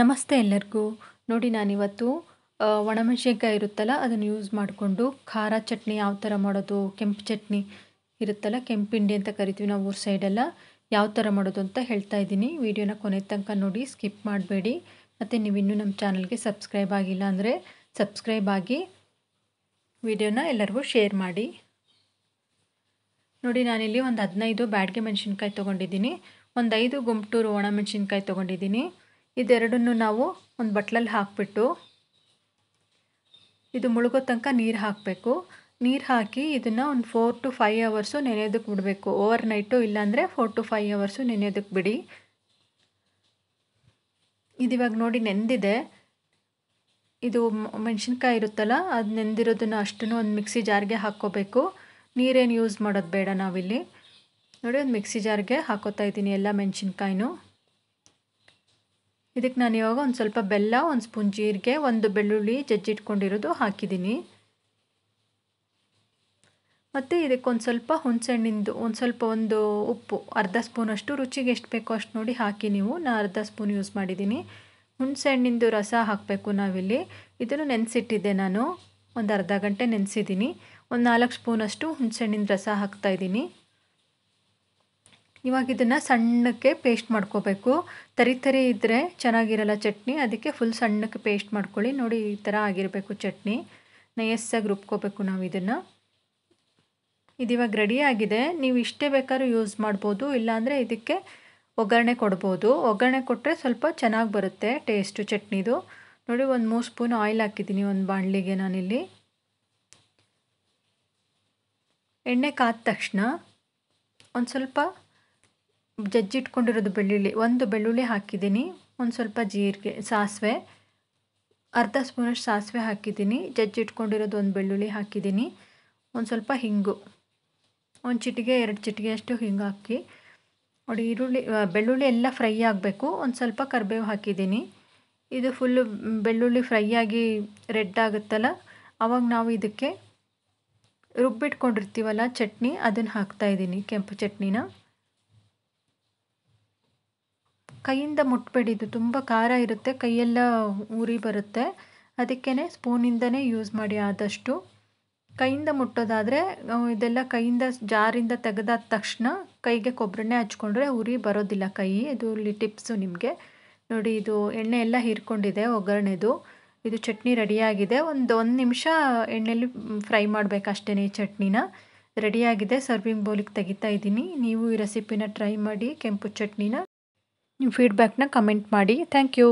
ನಮಸ್ತೆ ಎಲ್ಲರಿಗೂ ನೋಡಿ ನಾನಿವತ್ತು ಒಣಮೆಣಸಿನ್ಕಾಯಿ ಇರುತ್ತಲ್ಲ ಅದನ್ನು ಯೂಸ್ ಮಾಡಿಕೊಂಡು ಖಾರ ಚಟ್ನಿ ಯಾವ ಥರ ಮಾಡೋದು ಕೆಂಪು ಚಟ್ನಿ ಇರುತ್ತಲ್ಲ ಕೆಂಪಿಂಡಿ ಅಂತ ಕರಿತೀವಿ ನಾವು ಊರ ಸೈಡೆಲ್ಲ ಯಾವ ಥರ ಮಾಡೋದು ಅಂತ ಹೇಳ್ತಾ ಇದ್ದೀನಿ ವೀಡಿಯೋನ ಕೊನೆ ತನಕ ನೋಡಿ ಸ್ಕಿಪ್ ಮಾಡಬೇಡಿ ಮತ್ತು ನೀವು ಇನ್ನೂ ನಮ್ಮ ಚಾನಲ್ಗೆ ಸಬ್ಸ್ಕ್ರೈಬ್ ಆಗಿಲ್ಲ ಅಂದರೆ ಸಬ್ಸ್ಕ್ರೈಬ್ ಆಗಿ ವಿಡಿಯೋನ ಎಲ್ಲರಿಗೂ ಶೇರ್ ಮಾಡಿ ನೋಡಿ ನಾನಿಲ್ಲಿ ಒಂದು ಹದಿನೈದು ಬ್ಯಾಡ್ಗೆ ಮೆಣಸಿನ್ಕಾಯಿ ತೊಗೊಂಡಿದ್ದೀನಿ ಒಂದು ಐದು ಗುಂಪ್ಟೂರು ಒಣ ಮೆಣಸಿನ್ಕಾಯಿ ತೊಗೊಂಡಿದ್ದೀನಿ ಇದೆರಡನ್ನು ನಾವು ಒಂದು ಬಟ್ಲಲ್ಲಿ ಹಾಕಿಬಿಟ್ಟು ಇದು ಮುಳುಗೋ ತನಕ ನೀರು ಹಾಕಬೇಕು ನೀರು ಹಾಕಿ ಇದನ್ನು ಒಂದು ಫೋರ್ ಟು ಫೈ ಅವರ್ಸು ನೆನೆಯೋದಕ್ಕೆ ಬಿಡಬೇಕು ಓವರ್ ನೈಟು ಇಲ್ಲಾಂದರೆ ಫೋರ್ ಟು ಫೈವ್ ಅವರ್ಸು ನೆನೆಯೋದಕ್ಕೆ ಬಿಡಿ ಇದಿವಾಗ ನೋಡಿ ನೆಂದಿದೆ ಇದು ಮೆಣಸಿನ್ಕಾಯಿ ಇರುತ್ತಲ್ಲ ಅದು ನೆಂದಿರೋದನ್ನು ಅಷ್ಟನ್ನು ಒಂದು ಮಿಕ್ಸಿ ಜಾರ್ಗೆ ಹಾಕ್ಕೋಬೇಕು ನೀರೇನು ಯೂಸ್ ಮಾಡೋದು ಬೇಡ ನಾವಿಲ್ಲಿ ನೋಡಿ ಒಂದು ಮಿಕ್ಸಿ ಜಾರ್ಗೆ ಹಾಕೋತಾ ಇದ್ದೀನಿ ಎಲ್ಲ ಮೆಣಸಿನ್ಕಾಯಿನೂ ಇದಕ್ಕೆ ನಾನು ಇವಾಗ ಒಂದು ಸ್ವಲ್ಪ ಬೆಲ್ಲ ಒಂದು ಸ್ಪೂನ್ ಜೀರಿಗೆ ಒಂದು ಬೆಳ್ಳುಳ್ಳಿ ಜಜ್ಜಿಟ್ಕೊಂಡಿರೋದು ಹಾಕಿದ್ದೀನಿ ಮತ್ತು ಒಂದು ಸ್ವಲ್ಪ ಹುಣಸೆಹಣ್ಣಿಂದು ಒಂದು ಸ್ವಲ್ಪ ಒಂದು ಉಪ್ಪು ಅರ್ಧ ಸ್ಪೂನಷ್ಟು ರುಚಿಗೆ ಎಷ್ಟು ಬೇಕೋ ಅಷ್ಟು ನೋಡಿ ಹಾಕಿ ನೀವು ನಾನು ಅರ್ಧ ಸ್ಪೂನ್ ಯೂಸ್ ಮಾಡಿದ್ದೀನಿ ಹುಣಸೆಹಣ್ಣಿಂದು ರಸ ಹಾಕಬೇಕು ನಾವಿಲ್ಲಿ ಇದನ್ನು ನೆನೆಸಿಟ್ಟಿದ್ದೆ ನಾನು ಒಂದು ಅರ್ಧ ಗಂಟೆ ನೆನೆಸಿದ್ದೀನಿ ಒಂದು ನಾಲ್ಕು ಸ್ಪೂನಷ್ಟು ಹುಣಸೆಹಣ್ಣಿನ ರಸ ಹಾಕ್ತಾಯಿದ್ದೀನಿ ಇವಾಗ ಇದನ್ನು ಸಣ್ಣಕ್ಕೆ ಪೇಸ್ಟ್ ಮಾಡ್ಕೋಬೇಕು ತರಿ ತರಿ ಇದ್ದರೆ ಚೆನ್ನಾಗಿರಲ್ಲ ಚಟ್ನಿ ಅದಕ್ಕೆ ಫುಲ್ ಸಣ್ಣಕ್ಕೆ ಪೇಸ್ಟ್ ಮಾಡ್ಕೊಳ್ಳಿ ನೋಡಿ ಈ ಥರ ಆಗಿರಬೇಕು ಚಟ್ನಿ ನಯಸ್ಸಾಗಿ ರುಬ್ಕೋಬೇಕು ನಾವು ಇದನ್ನು ಇದಿವಾಗ ರೆಡಿ ಆಗಿದೆ ನೀವು ಇಷ್ಟೇ ಬೇಕಾದ್ರೂ ಯೂಸ್ ಮಾಡ್ಬೋದು ಇಲ್ಲಾಂದರೆ ಇದಕ್ಕೆ ಒಗ್ಗರಣೆ ಕೊಡ್ಬೋದು ಒಗ್ಗರಣೆ ಕೊಟ್ಟರೆ ಸ್ವಲ್ಪ ಚೆನ್ನಾಗಿ ಬರುತ್ತೆ ಟೇಸ್ಟು ಚಟ್ನಿದು ನೋಡಿ ಒಂದು ಮೂರು ಸ್ಪೂನ್ ಆಯಿಲ್ ಹಾಕಿದ್ದೀನಿ ಒಂದು ಬಾಣಲಿಗೆ ನಾನಿಲ್ಲಿ ಎಣ್ಣೆ ಕಾದ ತಕ್ಷಣ ಒಂದು ಸ್ವಲ್ಪ ಜಜ್ಜಿಟ್ಕೊಂಡಿರೋದು ಬೆಳ್ಳುಳ್ಳಿ ಒಂದು ಬೆಳ್ಳುಳ್ಳಿ ಹಾಕಿದ್ದೀನಿ ಒಂದು ಸ್ವಲ್ಪ ಜೀರಿಗೆ ಸಾಸಿವೆ ಅರ್ಧ ಸ್ಪೂನಷ್ಟು ಸಾಸಿವೆ ಹಾಕಿದ್ದೀನಿ ಜಜ್ಜಿಟ್ಕೊಂಡಿರೋದು ಒಂದು ಬೆಳ್ಳುಳ್ಳಿ ಹಾಕಿದ್ದೀನಿ ಒಂದು ಸ್ವಲ್ಪ ಹಿಂಗು ಒಂದು ಚಿಟಿಗೆ ಎರಡು ಅಷ್ಟು ಹಿಂಗು ಹಾಕಿ ನೋಡಿ ಈರುಳ್ಳಿ ಬೆಳ್ಳುಳ್ಳಿ ಎಲ್ಲ ಫ್ರೈ ಆಗಬೇಕು ಒಂದು ಸ್ವಲ್ಪ ಕರಿಬೇವು ಹಾಕಿದ್ದೀನಿ ಇದು ಫುಲ್ಲು ಬೆಳ್ಳುಳ್ಳಿ ಫ್ರೈ ಆಗಿ ರೆಡ್ ಆಗುತ್ತಲ್ಲ ಅವಾಗ ನಾವು ಇದಕ್ಕೆ ರುಬ್ಬಿಟ್ಕೊಂಡಿರ್ತೀವಲ್ಲ ಚಟ್ನಿ ಅದನ್ನು ಹಾಕ್ತಾಯಿದ್ದೀನಿ ಕೆಂಪು ಚಟ್ನಿನ ಕೈಯಿಂದ ಮುಟ್ಟಬೇಡಿ ಇದು ತುಂಬ ಖಾರ ಇರುತ್ತೆ ಕೈಯೆಲ್ಲ ಉರಿ ಬರುತ್ತೆ ಅದಕ್ಕೇ ಸ್ಪೂನಿಂದನೇ ಯೂಸ್ ಮಾಡಿ ಆದಷ್ಟು ಕೈಯಿಂದ ಮುಟ್ಟೋದಾದರೆ ಇದೆಲ್ಲ ಕೈಯಿಂದ ಜಾರಿಂದ ತೆಗೆದಾದ ತಕ್ಷಣ ಕೈಗೆ ಕೊಬ್ಬರಿನೇ ಹಚ್ಕೊಂಡ್ರೆ ಉರಿ ಬರೋದಿಲ್ಲ ಕೈ ಇದು ಇಲ್ಲಿ ಟಿಪ್ಸು ನಿಮಗೆ ನೋಡಿ ಇದು ಎಣ್ಣೆ ಎಲ್ಲ ಹೀರ್ಕೊಂಡಿದೆ ಒಗ್ಗರಣೆದು ಇದು ಚಟ್ನಿ ರೆಡಿಯಾಗಿದೆ ಒಂದು ಒಂದು ನಿಮಿಷ ಎಣ್ಣೆಯಲ್ಲಿ ಫ್ರೈ ಮಾಡಬೇಕಷ್ಟೇ ಈ ಚಟ್ನಿನ ರೆಡಿಯಾಗಿದೆ ಸರ್ವಿಂಗ್ ಬೌಲಿಗೆ ತೆಗಿತಾ ಇದ್ದೀನಿ ನೀವು ಈ ರೆಸಿಪಿನ ಟ್ರೈ ಮಾಡಿ ಕೆಂಪು ಚಟ್ನಿನ ನಿಮ್ಮ ಫೀಡ್ಬ್ಯಾಕ್ನ ಕಮೆಂಟ್ ಮಾಡಿ ಥ್ಯಾಂಕ್ ಯು